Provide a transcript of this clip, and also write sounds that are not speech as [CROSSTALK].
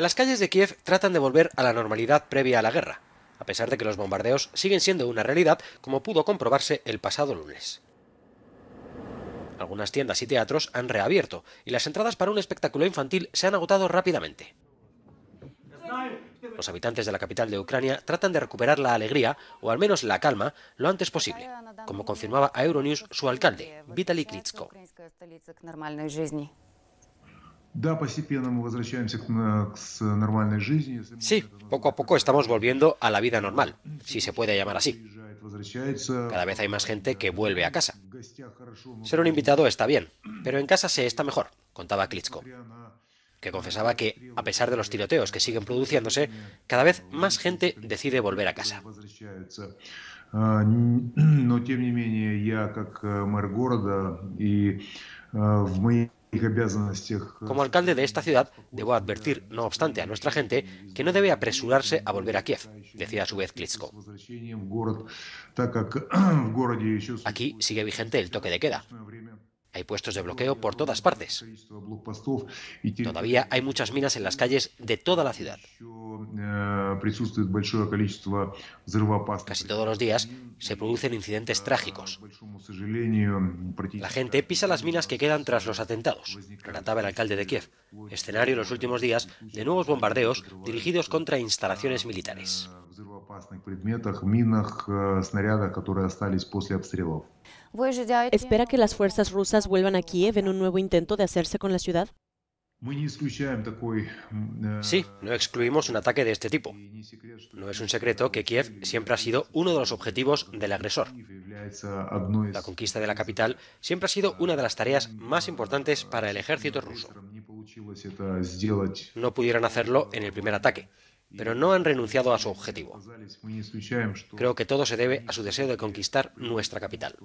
Las calles de Kiev tratan de volver a la normalidad previa a la guerra, a pesar de que los bombardeos siguen siendo una realidad, como pudo comprobarse el pasado lunes. Algunas tiendas y teatros han reabierto, y las entradas para un espectáculo infantil se han agotado rápidamente. Los habitantes de la capital de Ucrania tratan de recuperar la alegría, o al menos la calma, lo antes posible, como confirmaba a Euronews su alcalde, Vitaly Klitschko. Sí, poco a poco estamos volviendo a la vida normal, si se puede llamar así. Cada vez hay más gente que vuelve a casa. Ser un invitado está bien, pero en casa se está mejor, contaba Klitschko, que confesaba que, a pesar de los tiroteos que siguen produciéndose, cada vez más gente decide volver a casa. no [CLEARS THROAT] Э, Como alcalde de esta ciudad, debo advertir, no obstante, a nuestra gente que no debe apresurarse a volver a Kiev, decía a su vez Klitschko. [CLEARS THROAT] Aquí sigue vigente el toque de queda. Hay puestos de bloqueo por todas partes. Todavía hay muchas minas en las calles de toda la ciudad. Э, присутствует Casi todos los días se producen incidentes э, trágicos. La gente pisa las minas que quedan tras los atentados, relataba el alcalde de Kiev, escenario en los últimos días de nuevos bombardeos dirigidos contra instalaciones militares. Э, ¿Espera que las fuerzas rusas vuelvan a Kiev en un nuevo intento de hacerse con la ciudad? Э, sí, no excluimos un ataque de este tipo. No es un secreto que Kiev siempre ha sido uno de los objetivos del agresor. La conquista de la capital siempre ha sido una de las tareas más importantes para el ejército ruso. No pudieron hacerlo en el primer ataque, pero no han renunciado a su objetivo. Creo que todo se debe a su deseo de conquistar nuestra capital.